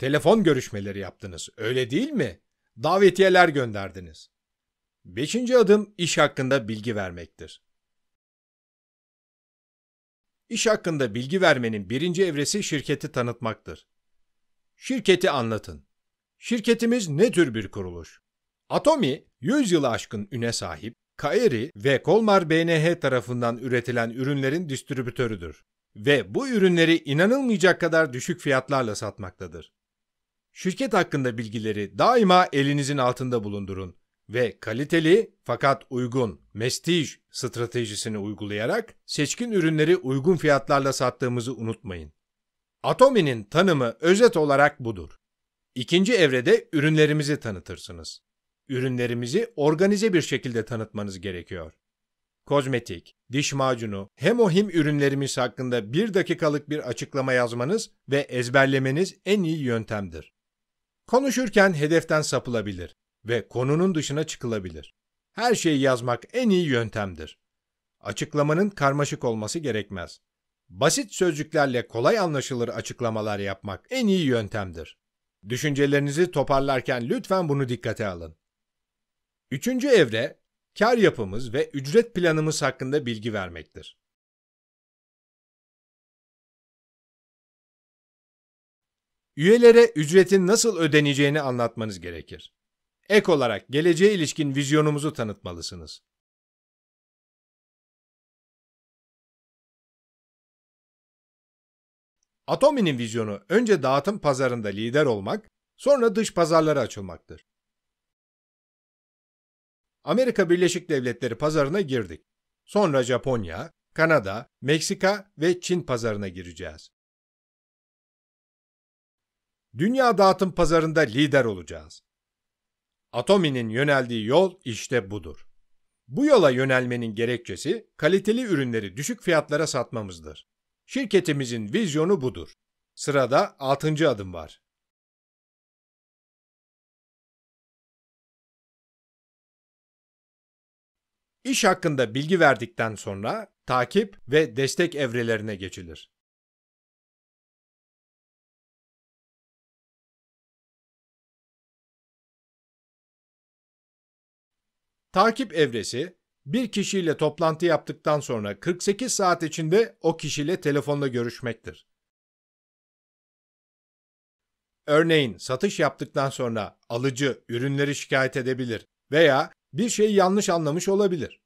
Telefon görüşmeleri yaptınız, öyle değil mi? Davetiyeler gönderdiniz. Beşinci adım iş hakkında bilgi vermektir. İş hakkında bilgi vermenin birinci evresi şirketi tanıtmaktır. Şirketi anlatın. Şirketimiz ne tür bir kuruluş? Atomi, 100 yılı aşkın üne sahip, Kairi ve Kolmar BNH tarafından üretilen ürünlerin distribütörüdür ve bu ürünleri inanılmayacak kadar düşük fiyatlarla satmaktadır. Şirket hakkında bilgileri daima elinizin altında bulundurun ve kaliteli fakat uygun mestij stratejisini uygulayarak seçkin ürünleri uygun fiyatlarla sattığımızı unutmayın. Atomi'nin tanımı özet olarak budur. İkinci evrede ürünlerimizi tanıtırsınız. Ürünlerimizi organize bir şekilde tanıtmanız gerekiyor. Kozmetik, diş macunu, hemohim ürünlerimiz hakkında bir dakikalık bir açıklama yazmanız ve ezberlemeniz en iyi yöntemdir. Konuşurken hedeften sapılabilir ve konunun dışına çıkılabilir. Her şeyi yazmak en iyi yöntemdir. Açıklamanın karmaşık olması gerekmez. Basit sözcüklerle kolay anlaşılır açıklamalar yapmak en iyi yöntemdir. Düşüncelerinizi toparlarken lütfen bunu dikkate alın. Üçüncü evre, kar yapımız ve ücret planımız hakkında bilgi vermektir. Üyelere ücretin nasıl ödeneceğini anlatmanız gerekir. Ek olarak geleceğe ilişkin vizyonumuzu tanıtmalısınız. Atomi'nin vizyonu önce dağıtım pazarında lider olmak, sonra dış pazarlara açılmaktır. Amerika Birleşik Devletleri pazarına girdik. Sonra Japonya, Kanada, Meksika ve Çin pazarına gireceğiz. Dünya dağıtım pazarında lider olacağız. Atomi'nin yöneldiği yol işte budur. Bu yola yönelmenin gerekçesi kaliteli ürünleri düşük fiyatlara satmamızdır. Şirketimizin vizyonu budur. Sırada 6. adım var. İş hakkında bilgi verdikten sonra takip ve destek evrelerine geçilir. Takip evresi bir kişiyle toplantı yaptıktan sonra 48 saat içinde o kişiyle telefonla görüşmektir. Örneğin satış yaptıktan sonra alıcı ürünleri şikayet edebilir veya bir şeyi yanlış anlamış olabilir.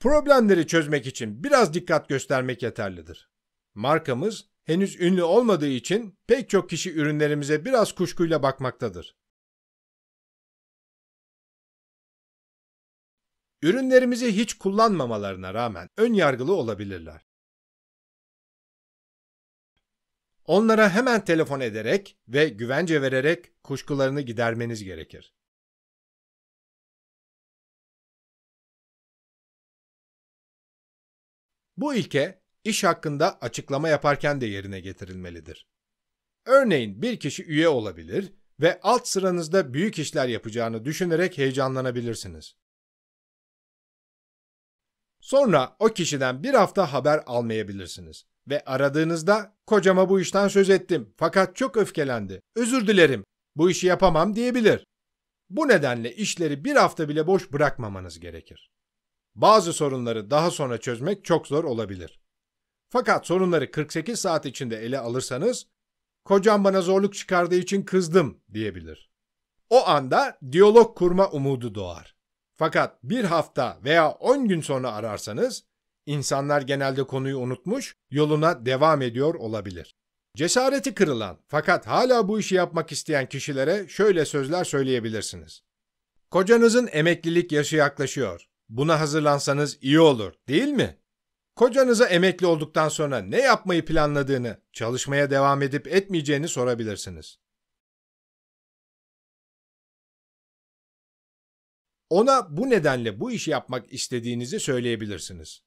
Problemleri çözmek için biraz dikkat göstermek yeterlidir. Markamız henüz ünlü olmadığı için pek çok kişi ürünlerimize biraz kuşkuyla bakmaktadır. Ürünlerimizi hiç kullanmamalarına rağmen ön yargılı olabilirler. Onlara hemen telefon ederek ve güvence vererek kuşkularını gidermeniz gerekir. Bu ilke iş hakkında açıklama yaparken de yerine getirilmelidir. Örneğin bir kişi üye olabilir ve alt sıranızda büyük işler yapacağını düşünerek heyecanlanabilirsiniz. Sonra o kişiden bir hafta haber almayabilirsiniz. Ve aradığınızda kocama bu işten söz ettim fakat çok öfkelendi. Özür dilerim bu işi yapamam diyebilir. Bu nedenle işleri bir hafta bile boş bırakmamanız gerekir. Bazı sorunları daha sonra çözmek çok zor olabilir. Fakat sorunları 48 saat içinde ele alırsanız, kocam bana zorluk çıkardığı için kızdım diyebilir. O anda diyalog kurma umudu doğar. Fakat bir hafta veya 10 gün sonra ararsanız insanlar genelde konuyu unutmuş, yoluna devam ediyor olabilir. Cesareti kırılan fakat hala bu işi yapmak isteyen kişilere şöyle sözler söyleyebilirsiniz. Kocanızın emeklilik yaşı yaklaşıyor. Buna hazırlansanız iyi olur, değil mi? Kocanıza emekli olduktan sonra ne yapmayı planladığını, çalışmaya devam edip etmeyeceğini sorabilirsiniz. Ona bu nedenle bu işi yapmak istediğinizi söyleyebilirsiniz.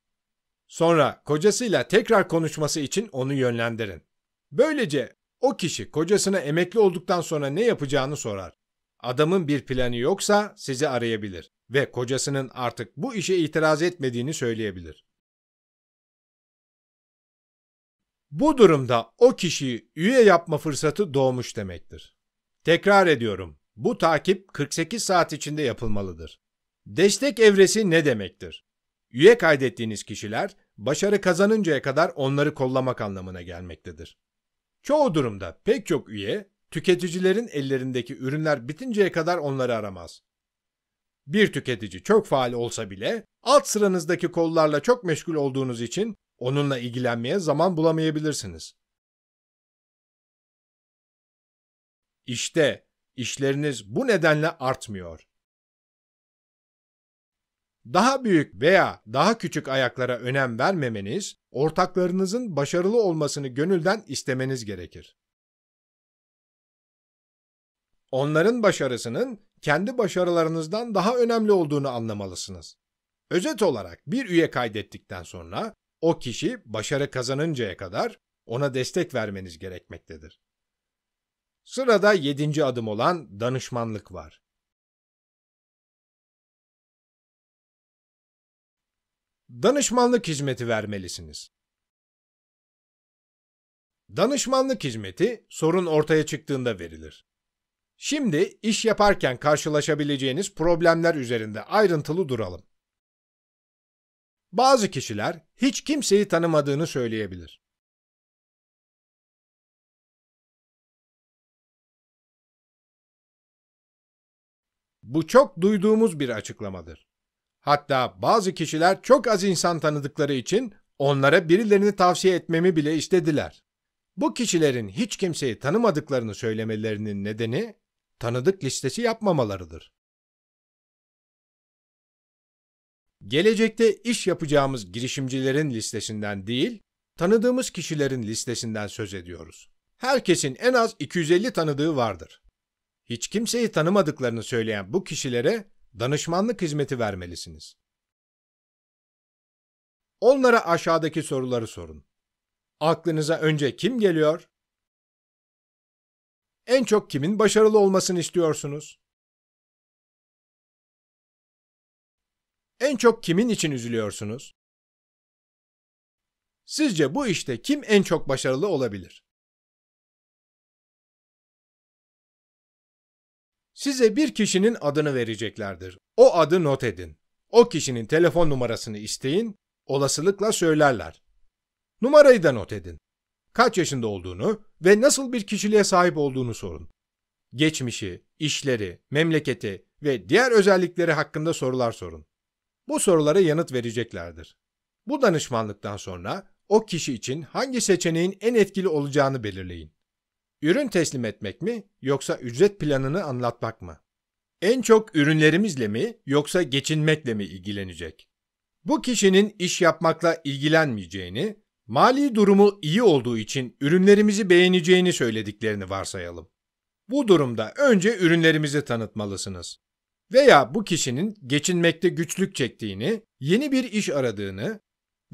Sonra kocasıyla tekrar konuşması için onu yönlendirin. Böylece o kişi kocasına emekli olduktan sonra ne yapacağını sorar. Adamın bir planı yoksa sizi arayabilir ve kocasının artık bu işe itiraz etmediğini söyleyebilir. Bu durumda o kişi üye yapma fırsatı doğmuş demektir. Tekrar ediyorum. Bu takip 48 saat içinde yapılmalıdır. Destek evresi ne demektir? Üye kaydettiğiniz kişiler başarı kazanıncaya kadar onları kollamak anlamına gelmektedir. Çoğu durumda pek çok üye tüketicilerin ellerindeki ürünler bitinceye kadar onları aramaz. Bir tüketici çok faal olsa bile alt sıranızdaki kollarla çok meşgul olduğunuz için onunla ilgilenmeye zaman bulamayabilirsiniz. İşte İşleriniz bu nedenle artmıyor. Daha büyük veya daha küçük ayaklara önem vermemeniz, ortaklarınızın başarılı olmasını gönülden istemeniz gerekir. Onların başarısının kendi başarılarınızdan daha önemli olduğunu anlamalısınız. Özet olarak bir üye kaydettikten sonra o kişi başarı kazanıncaya kadar ona destek vermeniz gerekmektedir. Sırada yedinci adım olan danışmanlık var. Danışmanlık hizmeti vermelisiniz. Danışmanlık hizmeti sorun ortaya çıktığında verilir. Şimdi iş yaparken karşılaşabileceğiniz problemler üzerinde ayrıntılı duralım. Bazı kişiler hiç kimseyi tanımadığını söyleyebilir. Bu çok duyduğumuz bir açıklamadır. Hatta bazı kişiler çok az insan tanıdıkları için onlara birilerini tavsiye etmemi bile istediler. Bu kişilerin hiç kimseyi tanımadıklarını söylemelerinin nedeni tanıdık listesi yapmamalarıdır. Gelecekte iş yapacağımız girişimcilerin listesinden değil, tanıdığımız kişilerin listesinden söz ediyoruz. Herkesin en az 250 tanıdığı vardır hiç kimseyi tanımadıklarını söyleyen bu kişilere danışmanlık hizmeti vermelisiniz. Onlara aşağıdaki soruları sorun. Aklınıza önce kim geliyor? En çok kimin başarılı olmasını istiyorsunuz? En çok kimin için üzülüyorsunuz? Sizce bu işte kim en çok başarılı olabilir? Size bir kişinin adını vereceklerdir. O adı not edin. O kişinin telefon numarasını isteyin, olasılıkla söylerler. Numarayı da not edin. Kaç yaşında olduğunu ve nasıl bir kişiliğe sahip olduğunu sorun. Geçmişi, işleri, memleketi ve diğer özellikleri hakkında sorular sorun. Bu sorulara yanıt vereceklerdir. Bu danışmanlıktan sonra o kişi için hangi seçeneğin en etkili olacağını belirleyin. Ürün teslim etmek mi yoksa ücret planını anlatmak mı? En çok ürünlerimizle mi yoksa geçinmekle mi ilgilenecek? Bu kişinin iş yapmakla ilgilenmeyeceğini, mali durumu iyi olduğu için ürünlerimizi beğeneceğini söylediklerini varsayalım. Bu durumda önce ürünlerimizi tanıtmalısınız. Veya bu kişinin geçinmekte güçlük çektiğini, yeni bir iş aradığını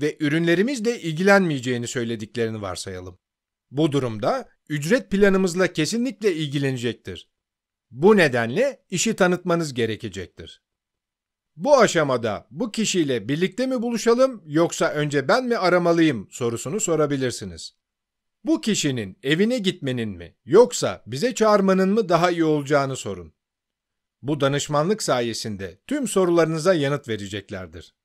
ve ürünlerimizle ilgilenmeyeceğini söylediklerini varsayalım. Bu durumda ücret planımızla kesinlikle ilgilenecektir. Bu nedenle işi tanıtmanız gerekecektir. Bu aşamada bu kişiyle birlikte mi buluşalım yoksa önce ben mi aramalıyım sorusunu sorabilirsiniz. Bu kişinin evine gitmenin mi yoksa bize çağırmanın mı daha iyi olacağını sorun. Bu danışmanlık sayesinde tüm sorularınıza yanıt vereceklerdir.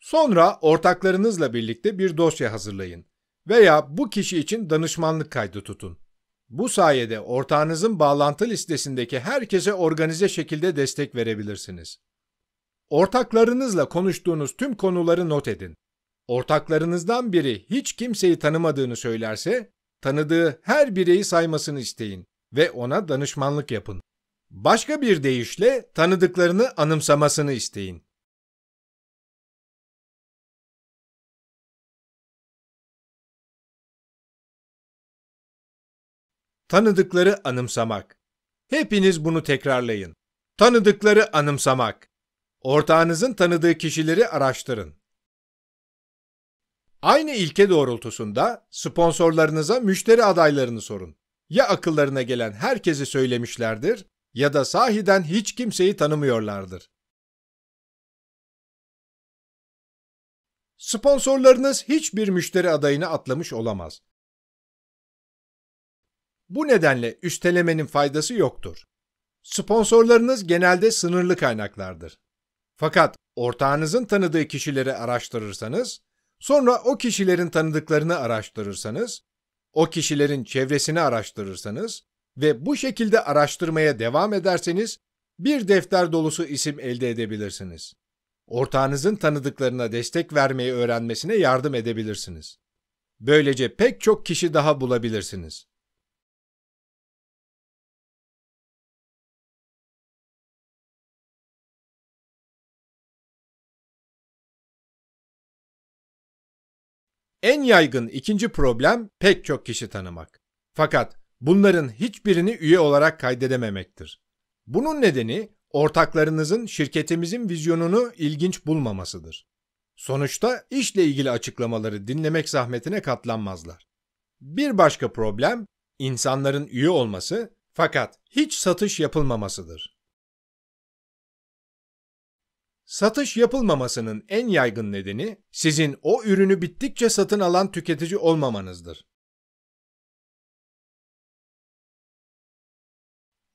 Sonra ortaklarınızla birlikte bir dosya hazırlayın veya bu kişi için danışmanlık kaydı tutun. Bu sayede ortağınızın bağlantı listesindeki herkese organize şekilde destek verebilirsiniz. Ortaklarınızla konuştuğunuz tüm konuları not edin. Ortaklarınızdan biri hiç kimseyi tanımadığını söylerse, tanıdığı her bireyi saymasını isteyin ve ona danışmanlık yapın. Başka bir deyişle tanıdıklarını anımsamasını isteyin. Tanıdıkları anımsamak. Hepiniz bunu tekrarlayın. Tanıdıkları anımsamak. Ortağınızın tanıdığı kişileri araştırın. Aynı ilke doğrultusunda sponsorlarınıza müşteri adaylarını sorun. Ya akıllarına gelen herkesi söylemişlerdir ya da sahiden hiç kimseyi tanımıyorlardır. Sponsorlarınız hiçbir müşteri adayını atlamış olamaz. Bu nedenle üstelemenin faydası yoktur. Sponsorlarınız genelde sınırlı kaynaklardır. Fakat ortağınızın tanıdığı kişileri araştırırsanız, sonra o kişilerin tanıdıklarını araştırırsanız, o kişilerin çevresini araştırırsanız ve bu şekilde araştırmaya devam ederseniz bir defter dolusu isim elde edebilirsiniz. Ortağınızın tanıdıklarına destek vermeyi öğrenmesine yardım edebilirsiniz. Böylece pek çok kişi daha bulabilirsiniz. En yaygın ikinci problem pek çok kişi tanımak. Fakat bunların hiçbirini üye olarak kaydedememektir. Bunun nedeni ortaklarınızın şirketimizin vizyonunu ilginç bulmamasıdır. Sonuçta işle ilgili açıklamaları dinlemek zahmetine katlanmazlar. Bir başka problem insanların üye olması fakat hiç satış yapılmamasıdır. Satış yapılmamasının en yaygın nedeni sizin o ürünü bittikçe satın alan tüketici olmamanızdır.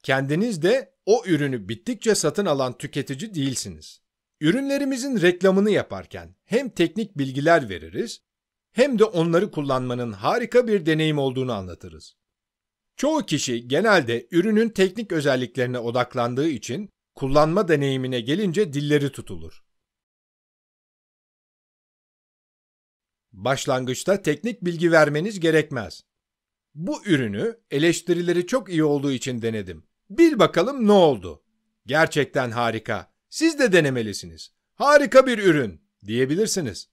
Kendiniz de o ürünü bittikçe satın alan tüketici değilsiniz. Ürünlerimizin reklamını yaparken hem teknik bilgiler veririz hem de onları kullanmanın harika bir deneyim olduğunu anlatırız. Çoğu kişi genelde ürünün teknik özelliklerine odaklandığı için Kullanma deneyimine gelince dilleri tutulur. Başlangıçta teknik bilgi vermeniz gerekmez. Bu ürünü eleştirileri çok iyi olduğu için denedim. Bil bakalım ne oldu? Gerçekten harika. Siz de denemelisiniz. Harika bir ürün diyebilirsiniz.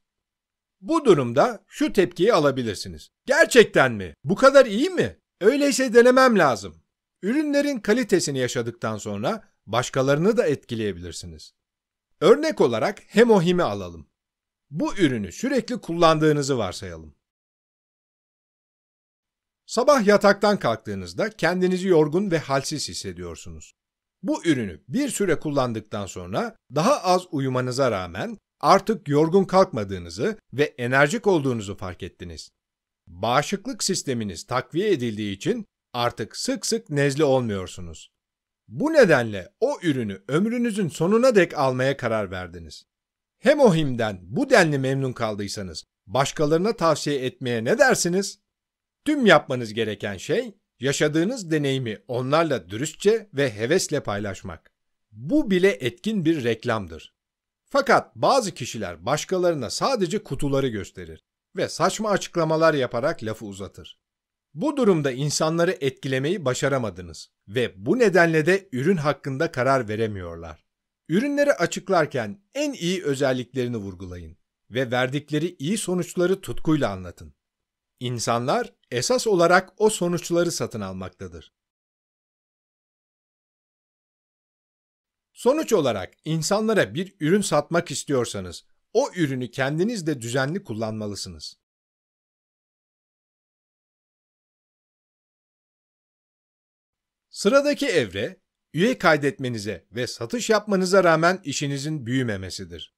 Bu durumda şu tepkiyi alabilirsiniz. Gerçekten mi? Bu kadar iyi mi? Öyleyse denemem lazım. Ürünlerin kalitesini yaşadıktan sonra başkalarını da etkileyebilirsiniz. Örnek olarak hemohimi alalım. Bu ürünü sürekli kullandığınızı varsayalım. Sabah yataktan kalktığınızda kendinizi yorgun ve halsiz hissediyorsunuz. Bu ürünü bir süre kullandıktan sonra daha az uyumanıza rağmen artık yorgun kalkmadığınızı ve enerjik olduğunuzu fark ettiniz. Bağışıklık sisteminiz takviye edildiği için artık sık sık nezle olmuyorsunuz. Bu nedenle o ürünü ömrünüzün sonuna dek almaya karar verdiniz. Hem o himden bu denli memnun kaldıysanız başkalarına tavsiye etmeye ne dersiniz? Tüm yapmanız gereken şey yaşadığınız deneyimi onlarla dürüstçe ve hevesle paylaşmak. Bu bile etkin bir reklamdır. Fakat bazı kişiler başkalarına sadece kutuları gösterir ve saçma açıklamalar yaparak lafı uzatır. Bu durumda insanları etkilemeyi başaramadınız ve bu nedenle de ürün hakkında karar veremiyorlar. Ürünleri açıklarken en iyi özelliklerini vurgulayın ve verdikleri iyi sonuçları tutkuyla anlatın. İnsanlar esas olarak o sonuçları satın almaktadır. Sonuç olarak insanlara bir ürün satmak istiyorsanız o ürünü kendiniz de düzenli kullanmalısınız. Sıradaki evre, üye kaydetmenize ve satış yapmanıza rağmen işinizin büyümemesidir.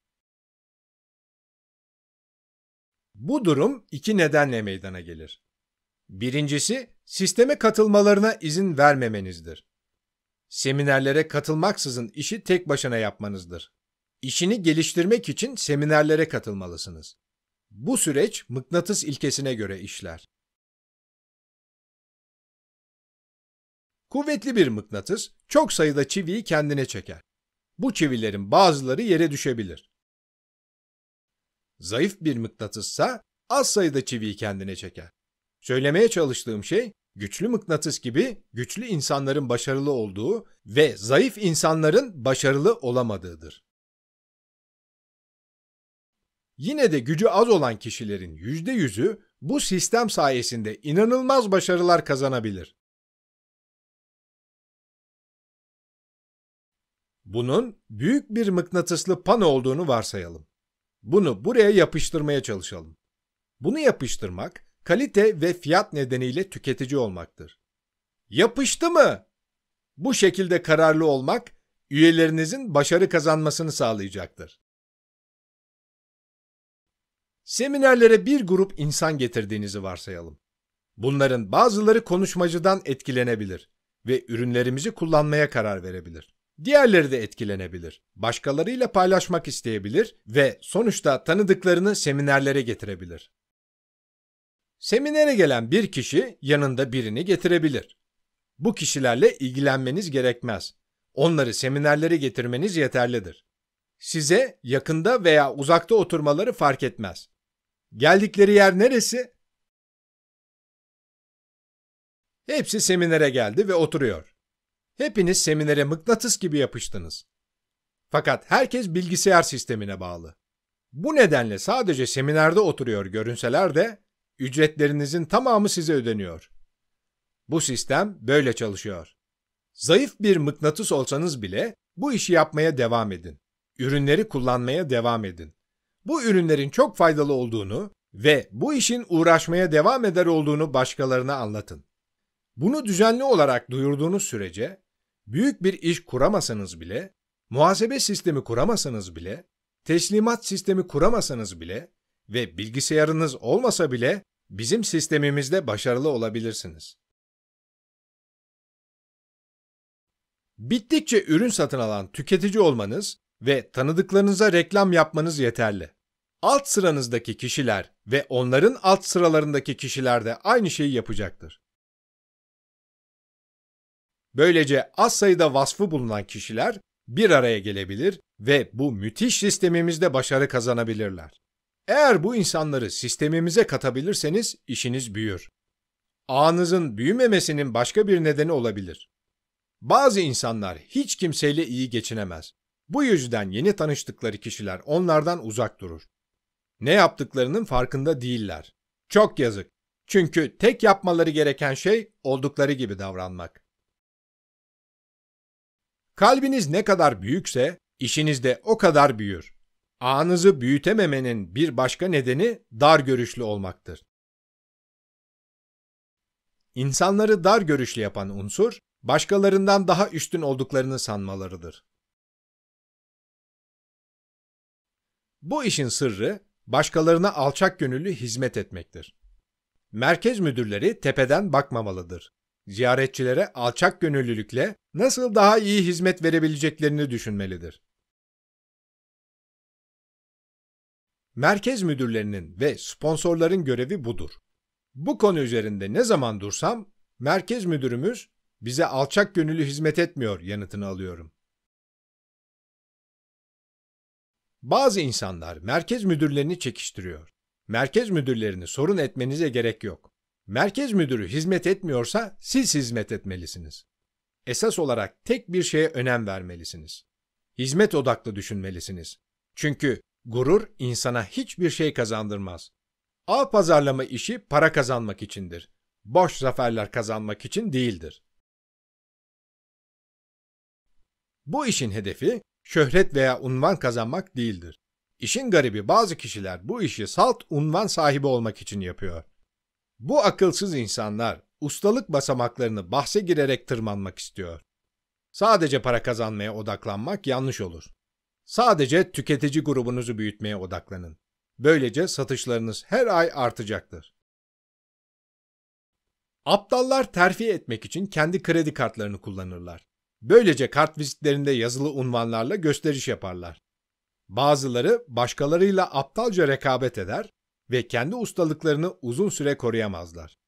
Bu durum iki nedenle meydana gelir. Birincisi, sisteme katılmalarına izin vermemenizdir. Seminerlere katılmaksızın işi tek başına yapmanızdır. İşini geliştirmek için seminerlere katılmalısınız. Bu süreç mıknatıs ilkesine göre işler. Kuvvetli bir mıknatıs çok sayıda çiviyi kendine çeker. Bu çivilerin bazıları yere düşebilir. Zayıf bir mıknatıssa az sayıda çiviyi kendine çeker. Söylemeye çalıştığım şey güçlü mıknatıs gibi güçlü insanların başarılı olduğu ve zayıf insanların başarılı olamadığıdır. Yine de gücü az olan kişilerin %100'ü bu sistem sayesinde inanılmaz başarılar kazanabilir. Bunun büyük bir mıknatıslı pano olduğunu varsayalım. Bunu buraya yapıştırmaya çalışalım. Bunu yapıştırmak kalite ve fiyat nedeniyle tüketici olmaktır. Yapıştı mı? Bu şekilde kararlı olmak üyelerinizin başarı kazanmasını sağlayacaktır. Seminerlere bir grup insan getirdiğinizi varsayalım. Bunların bazıları konuşmacıdan etkilenebilir ve ürünlerimizi kullanmaya karar verebilir. Diğerleri de etkilenebilir. Başkalarıyla paylaşmak isteyebilir ve sonuçta tanıdıklarını seminerlere getirebilir. Seminere gelen bir kişi yanında birini getirebilir. Bu kişilerle ilgilenmeniz gerekmez. Onları seminerlere getirmeniz yeterlidir. Size yakında veya uzakta oturmaları fark etmez. Geldikleri yer neresi? Hepsi seminere geldi ve oturuyor. Hepiniz seminere mıknatıs gibi yapıştınız. Fakat herkes bilgisayar sistemine bağlı. Bu nedenle sadece seminerde oturuyor görünseler de ücretlerinizin tamamı size ödeniyor. Bu sistem böyle çalışıyor. Zayıf bir mıknatıs olsanız bile bu işi yapmaya devam edin. Ürünleri kullanmaya devam edin. Bu ürünlerin çok faydalı olduğunu ve bu işin uğraşmaya devam eder olduğunu başkalarına anlatın. Bunu düzenli olarak duyurduğunuz sürece büyük bir iş kuramasanız bile, muhasebe sistemi kuramasanız bile, teslimat sistemi kuramasanız bile ve bilgisayarınız olmasa bile bizim sistemimizde başarılı olabilirsiniz. Bittikçe ürün satın alan tüketici olmanız ve tanıdıklarınıza reklam yapmanız yeterli. Alt sıranızdaki kişiler ve onların alt sıralarındaki kişiler de aynı şeyi yapacaktır. Böylece az sayıda vasfı bulunan kişiler bir araya gelebilir ve bu müthiş sistemimizde başarı kazanabilirler. Eğer bu insanları sistemimize katabilirseniz işiniz büyür. Ağınızın büyümemesinin başka bir nedeni olabilir. Bazı insanlar hiç kimseyle iyi geçinemez. Bu yüzden yeni tanıştıkları kişiler onlardan uzak durur. Ne yaptıklarının farkında değiller. Çok yazık. Çünkü tek yapmaları gereken şey oldukları gibi davranmak. Kalbiniz ne kadar büyükse işiniz de o kadar büyür. Ağınızı büyütememenin bir başka nedeni dar görüşlü olmaktır. İnsanları dar görüşlü yapan unsur, başkalarından daha üstün olduklarını sanmalarıdır. Bu işin sırrı, başkalarına alçak gönüllü hizmet etmektir. Merkez müdürleri tepeden bakmamalıdır. Ziyaretçilere alçak gönüllülükle nasıl daha iyi hizmet verebileceklerini düşünmelidir. Merkez müdürlerinin ve sponsorların görevi budur. Bu konu üzerinde ne zaman dursam merkez müdürümüz bize alçak gönüllü hizmet etmiyor yanıtını alıyorum. Bazı insanlar merkez müdürlerini çekiştiriyor. Merkez müdürlerini sorun etmenize gerek yok. Merkez müdürü hizmet etmiyorsa siz hizmet etmelisiniz esas olarak tek bir şeye önem vermelisiniz. Hizmet odaklı düşünmelisiniz. Çünkü gurur insana hiçbir şey kazandırmaz. A pazarlama işi para kazanmak içindir. Boş zaferler kazanmak için değildir. Bu işin hedefi şöhret veya unvan kazanmak değildir. İşin garibi bazı kişiler bu işi salt unvan sahibi olmak için yapıyor. Bu akılsız insanlar ustalık basamaklarını bahse girerek tırmanmak istiyor. Sadece para kazanmaya odaklanmak yanlış olur. Sadece tüketici grubunuzu büyütmeye odaklanın. Böylece satışlarınız her ay artacaktır. Aptallar terfi etmek için kendi kredi kartlarını kullanırlar. Böylece kart vizitlerinde yazılı unvanlarla gösteriş yaparlar. Bazıları başkalarıyla aptalca rekabet eder, ve kendi ustalıklarını uzun süre koruyamazlar.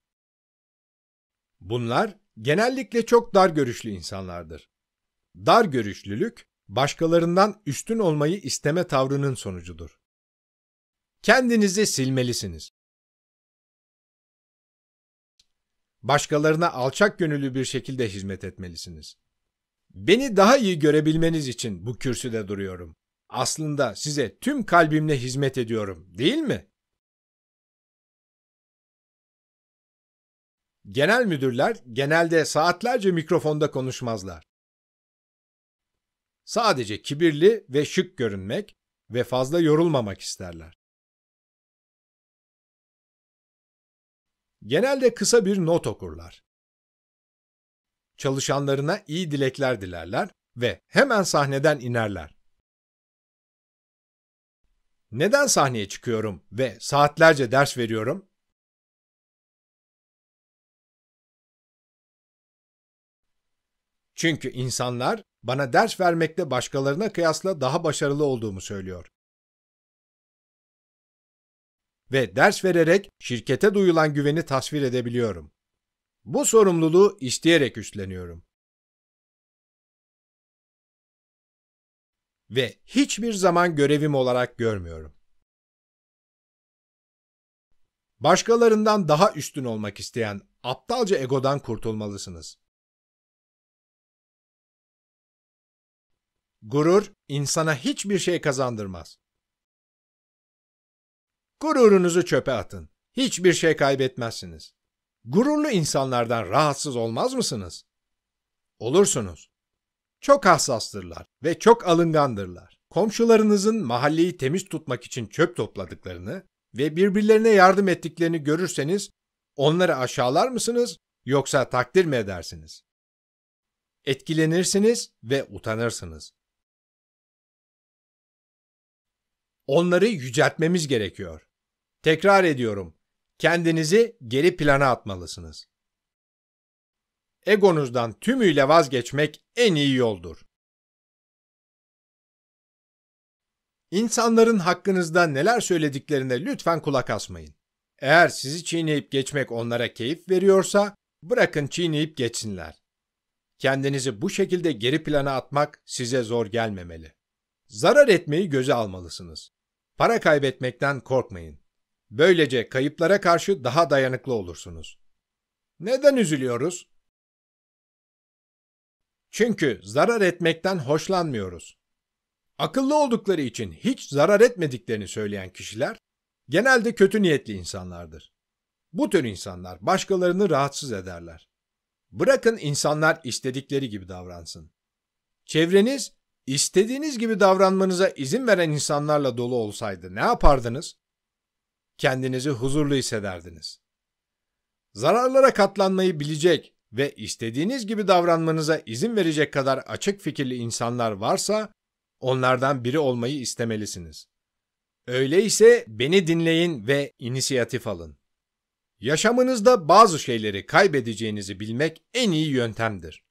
Bunlar genellikle çok dar görüşlü insanlardır. Dar görüşlülük, başkalarından üstün olmayı isteme tavrının sonucudur. Kendinizi silmelisiniz. Başkalarına alçak gönüllü bir şekilde hizmet etmelisiniz. Beni daha iyi görebilmeniz için bu kürsüde duruyorum. Aslında size tüm kalbimle hizmet ediyorum, değil mi? Genel müdürler genelde saatlerce mikrofonda konuşmazlar. Sadece kibirli ve şık görünmek ve fazla yorulmamak isterler. Genelde kısa bir not okurlar. Çalışanlarına iyi dilekler dilerler ve hemen sahneden inerler. Neden sahneye çıkıyorum ve saatlerce ders veriyorum Çünkü insanlar bana ders vermekte başkalarına kıyasla daha başarılı olduğumu söylüyor. Ve ders vererek şirkete duyulan güveni tasvir edebiliyorum. Bu sorumluluğu isteyerek üstleniyorum. Ve hiçbir zaman görevim olarak görmüyorum. Başkalarından daha üstün olmak isteyen aptalca egodan kurtulmalısınız. Gurur insana hiçbir şey kazandırmaz. Gururunuzu çöpe atın. Hiçbir şey kaybetmezsiniz. Gururlu insanlardan rahatsız olmaz mısınız? Olursunuz. Çok hassastırlar ve çok alıngandırlar. Komşularınızın mahalleyi temiz tutmak için çöp topladıklarını ve birbirlerine yardım ettiklerini görürseniz onları aşağılar mısınız yoksa takdir mi edersiniz? Etkilenirsiniz ve utanırsınız. Onları yüceltmemiz gerekiyor. Tekrar ediyorum. Kendinizi geri plana atmalısınız. Egonuzdan tümüyle vazgeçmek en iyi yoldur. İnsanların hakkınızda neler söylediklerine lütfen kulak asmayın. Eğer sizi çiğneyip geçmek onlara keyif veriyorsa bırakın çiğneyip geçsinler. Kendinizi bu şekilde geri plana atmak size zor gelmemeli. Zarar etmeyi göze almalısınız. Para kaybetmekten korkmayın. Böylece kayıplara karşı daha dayanıklı olursunuz. Neden üzülüyoruz? Çünkü zarar etmekten hoşlanmıyoruz. Akıllı oldukları için hiç zarar etmediklerini söyleyen kişiler genelde kötü niyetli insanlardır. Bu tür insanlar başkalarını rahatsız ederler. Bırakın insanlar istedikleri gibi davransın. Çevreniz İstediğiniz gibi davranmanıza izin veren insanlarla dolu olsaydı ne yapardınız? Kendinizi huzurlu hissederdiniz. Zararlara katlanmayı bilecek ve istediğiniz gibi davranmanıza izin verecek kadar açık fikirli insanlar varsa onlardan biri olmayı istemelisiniz. Öyleyse beni dinleyin ve inisiyatif alın. Yaşamınızda bazı şeyleri kaybedeceğinizi bilmek en iyi yöntemdir.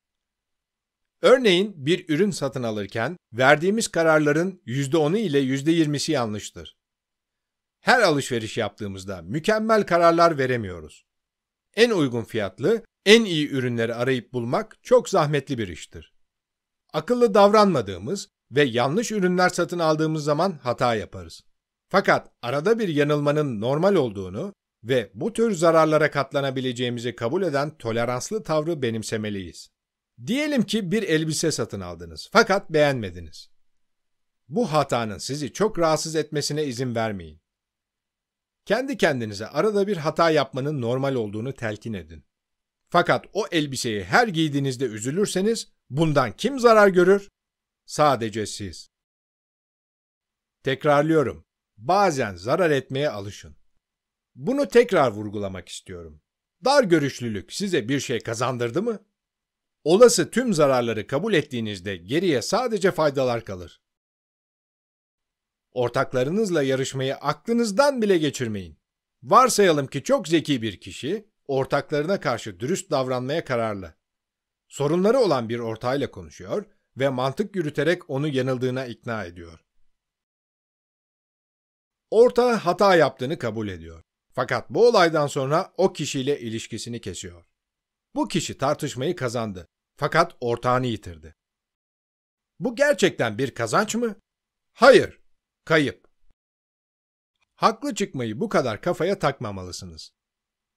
Örneğin bir ürün satın alırken verdiğimiz kararların %10'u ile %20'si yanlıştır. Her alışveriş yaptığımızda mükemmel kararlar veremiyoruz. En uygun fiyatlı, en iyi ürünleri arayıp bulmak çok zahmetli bir iştir. Akıllı davranmadığımız ve yanlış ürünler satın aldığımız zaman hata yaparız. Fakat arada bir yanılmanın normal olduğunu ve bu tür zararlara katlanabileceğimizi kabul eden toleranslı tavrı benimsemeliyiz. Diyelim ki bir elbise satın aldınız fakat beğenmediniz. Bu hatanın sizi çok rahatsız etmesine izin vermeyin. Kendi kendinize arada bir hata yapmanın normal olduğunu telkin edin. Fakat o elbiseyi her giydiğinizde üzülürseniz bundan kim zarar görür? Sadece siz. Tekrarlıyorum. Bazen zarar etmeye alışın. Bunu tekrar vurgulamak istiyorum. Dar görüşlülük size bir şey kazandırdı mı? Olası tüm zararları kabul ettiğinizde geriye sadece faydalar kalır. Ortaklarınızla yarışmayı aklınızdan bile geçirmeyin. Varsayalım ki çok zeki bir kişi ortaklarına karşı dürüst davranmaya kararlı. Sorunları olan bir ortağıyla konuşuyor ve mantık yürüterek onu yanıldığına ikna ediyor. Orta hata yaptığını kabul ediyor. Fakat bu olaydan sonra o kişiyle ilişkisini kesiyor. Bu kişi tartışmayı kazandı fakat ortağını yitirdi. Bu gerçekten bir kazanç mı? Hayır, kayıp. Haklı çıkmayı bu kadar kafaya takmamalısınız.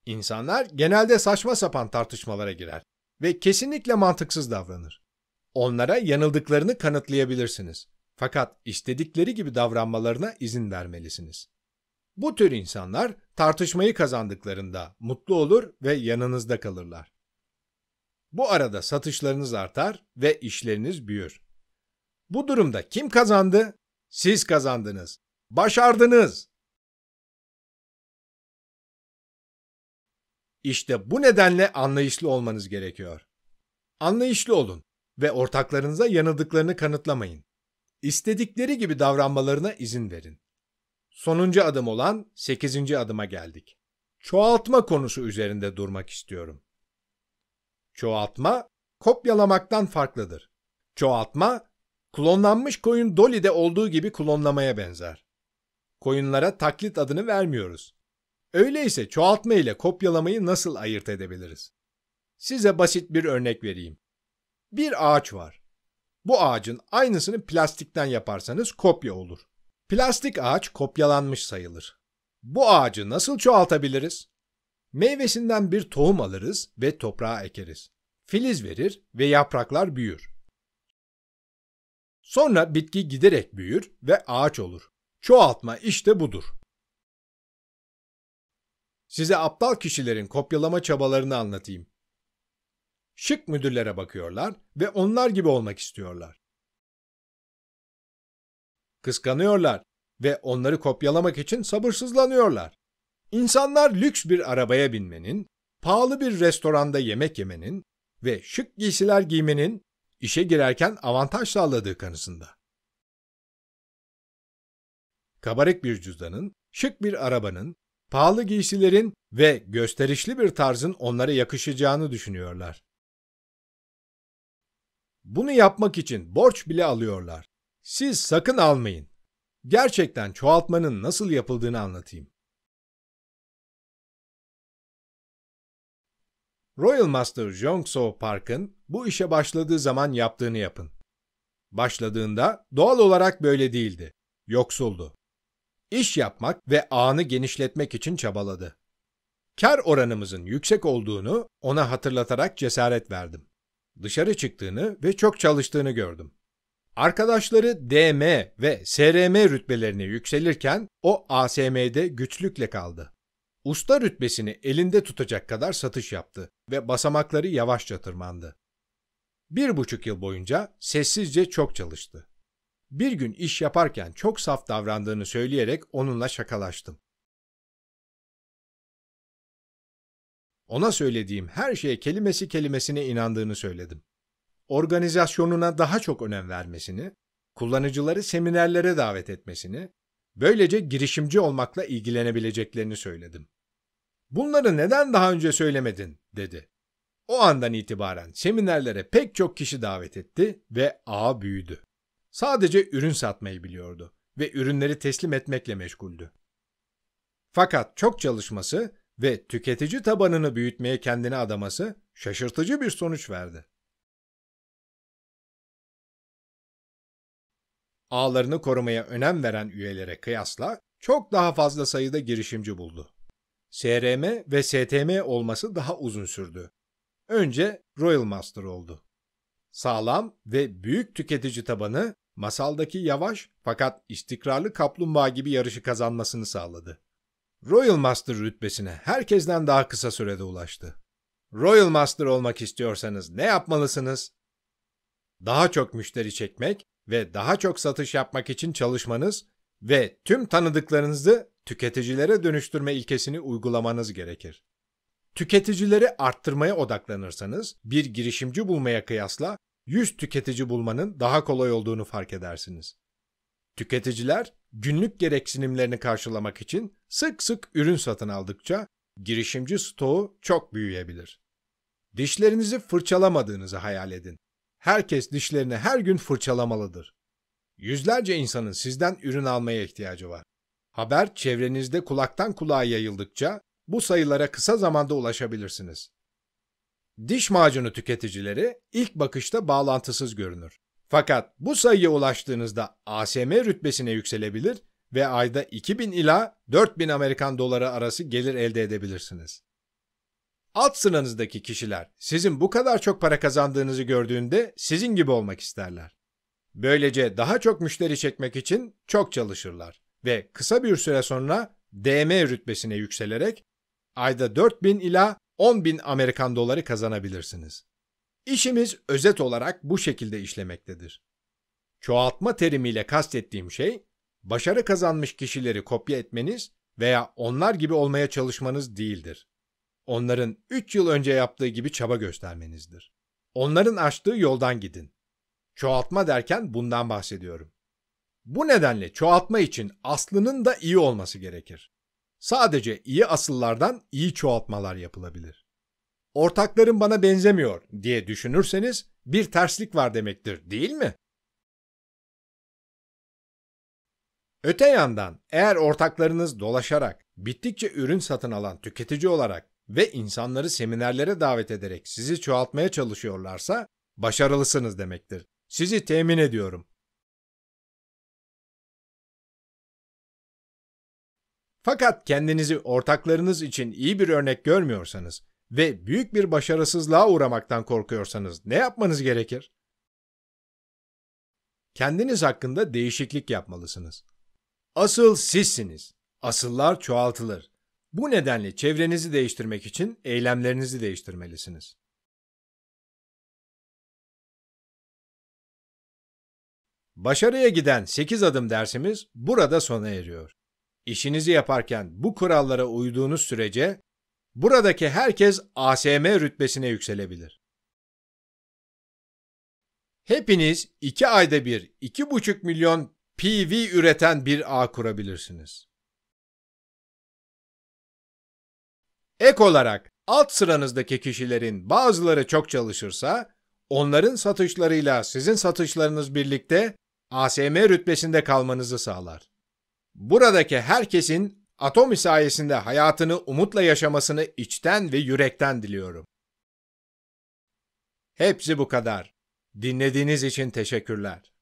İnsanlar genelde saçma sapan tartışmalara girer ve kesinlikle mantıksız davranır. Onlara yanıldıklarını kanıtlayabilirsiniz. Fakat istedikleri gibi davranmalarına izin vermelisiniz. Bu tür insanlar tartışmayı kazandıklarında mutlu olur ve yanınızda kalırlar. Bu arada satışlarınız artar ve işleriniz büyür. Bu durumda kim kazandı? Siz kazandınız. Başardınız. İşte bu nedenle anlayışlı olmanız gerekiyor. Anlayışlı olun ve ortaklarınıza yanıldıklarını kanıtlamayın. İstedikleri gibi davranmalarına izin verin. Sonuncu adım olan 8. adıma geldik. Çoğaltma konusu üzerinde durmak istiyorum. Çoğaltma, kopyalamaktan farklıdır. Çoğaltma, klonlanmış koyun Dolly'de olduğu gibi klonlamaya benzer. Koyunlara taklit adını vermiyoruz. Öyleyse çoğaltma ile kopyalamayı nasıl ayırt edebiliriz? Size basit bir örnek vereyim. Bir ağaç var. Bu ağacın aynısını plastikten yaparsanız kopya olur. Plastik ağaç kopyalanmış sayılır. Bu ağacı nasıl çoğaltabiliriz? Meyvesinden bir tohum alırız ve toprağa ekeriz. Filiz verir ve yapraklar büyür. Sonra bitki giderek büyür ve ağaç olur. Çoğaltma işte budur. Size aptal kişilerin kopyalama çabalarını anlatayım. Şık müdürlere bakıyorlar ve onlar gibi olmak istiyorlar. Kıskanıyorlar ve onları kopyalamak için sabırsızlanıyorlar. İnsanlar lüks bir arabaya binmenin, pahalı bir restoranda yemek yemenin ve şık giysiler giymenin işe girerken avantaj sağladığı kanısında. Kabarık bir cüzdanın, şık bir arabanın, pahalı giysilerin ve gösterişli bir tarzın onlara yakışacağını düşünüyorlar. Bunu yapmak için borç bile alıyorlar. Siz sakın almayın. Gerçekten çoğaltmanın nasıl yapıldığını anlatayım. Royal Master Jongso Park'ın bu işe başladığı zaman yaptığını yapın. Başladığında doğal olarak böyle değildi. Yoksuldu. İş yapmak ve ağını genişletmek için çabaladı. Kar oranımızın yüksek olduğunu ona hatırlatarak cesaret verdim. Dışarı çıktığını ve çok çalıştığını gördüm. Arkadaşları DM ve SRM rütbelerine yükselirken o ASM'de güçlükle kaldı usta rütbesini elinde tutacak kadar satış yaptı ve basamakları yavaşça tırmandı. Bir buçuk yıl boyunca sessizce çok çalıştı. Bir gün iş yaparken çok saf davrandığını söyleyerek onunla şakalaştım. Ona söylediğim her şeye kelimesi kelimesine inandığını söyledim. Organizasyonuna daha çok önem vermesini, kullanıcıları seminerlere davet etmesini, böylece girişimci olmakla ilgilenebileceklerini söyledim. Bunları neden daha önce söylemedin dedi. O andan itibaren seminerlere pek çok kişi davet etti ve ağ büyüdü. Sadece ürün satmayı biliyordu ve ürünleri teslim etmekle meşguldü. Fakat çok çalışması ve tüketici tabanını büyütmeye kendini adaması şaşırtıcı bir sonuç verdi. Ağlarını korumaya önem veren üyelere kıyasla çok daha fazla sayıda girişimci buldu. SRM ve STM olması daha uzun sürdü. Önce Royal Master oldu. Sağlam ve büyük tüketici tabanı masaldaki yavaş fakat istikrarlı kaplumbağa gibi yarışı kazanmasını sağladı. Royal Master rütbesine herkesten daha kısa sürede ulaştı. Royal Master olmak istiyorsanız ne yapmalısınız? Daha çok müşteri çekmek ve daha çok satış yapmak için çalışmanız ve tüm tanıdıklarınızı tüketicilere dönüştürme ilkesini uygulamanız gerekir. Tüketicileri arttırmaya odaklanırsanız bir girişimci bulmaya kıyasla 100 tüketici bulmanın daha kolay olduğunu fark edersiniz. Tüketiciler günlük gereksinimlerini karşılamak için sık sık ürün satın aldıkça girişimci stoğu çok büyüyebilir. Dişlerinizi fırçalamadığınızı hayal edin. Herkes dişlerini her gün fırçalamalıdır. Yüzlerce insanın sizden ürün almaya ihtiyacı var. Haber çevrenizde kulaktan kulağa yayıldıkça bu sayılara kısa zamanda ulaşabilirsiniz. Diş macunu tüketicileri ilk bakışta bağlantısız görünür. Fakat bu sayıya ulaştığınızda ASM rütbesine yükselebilir ve ayda 2000 ila 4000 Amerikan doları arası gelir elde edebilirsiniz. Alt sıranızdaki kişiler sizin bu kadar çok para kazandığınızı gördüğünde sizin gibi olmak isterler. Böylece daha çok müşteri çekmek için çok çalışırlar ve kısa bir süre sonra DM rütbesine yükselerek ayda 4000 ila 10.000 Amerikan doları kazanabilirsiniz. İşimiz özet olarak bu şekilde işlemektedir. Çoğaltma terimiyle kastettiğim şey, başarı kazanmış kişileri kopya etmeniz veya onlar gibi olmaya çalışmanız değildir. Onların 3 yıl önce yaptığı gibi çaba göstermenizdir. Onların açtığı yoldan gidin. Çoğaltma derken bundan bahsediyorum. Bu nedenle çoğaltma için aslının da iyi olması gerekir. Sadece iyi asıllardan iyi çoğaltmalar yapılabilir. Ortaklarım bana benzemiyor diye düşünürseniz bir terslik var demektir, değil mi? Öte yandan eğer ortaklarınız dolaşarak, bittikçe ürün satın alan tüketici olarak ve insanları seminerlere davet ederek sizi çoğaltmaya çalışıyorlarsa başarılısınız demektir. Sizi temin ediyorum. Fakat kendinizi ortaklarınız için iyi bir örnek görmüyorsanız ve büyük bir başarısızlığa uğramaktan korkuyorsanız ne yapmanız gerekir? Kendiniz hakkında değişiklik yapmalısınız. Asıl sizsiniz. Asıllar çoğaltılır. Bu nedenle çevrenizi değiştirmek için eylemlerinizi değiştirmelisiniz. Başarıya giden 8 adım dersimiz burada sona eriyor. İşinizi yaparken bu kurallara uyduğunuz sürece buradaki herkes ASM rütbesine yükselebilir. Hepiniz iki ayda bir 2,5 milyon PV üreten bir ağ kurabilirsiniz. Ek olarak alt sıranızdaki kişilerin bazıları çok çalışırsa onların satışlarıyla sizin satışlarınız birlikte ASM rütbesinde kalmanızı sağlar. Buradaki herkesin Atomi sayesinde hayatını umutla yaşamasını içten ve yürekten diliyorum. Hepsi bu kadar. Dinlediğiniz için teşekkürler.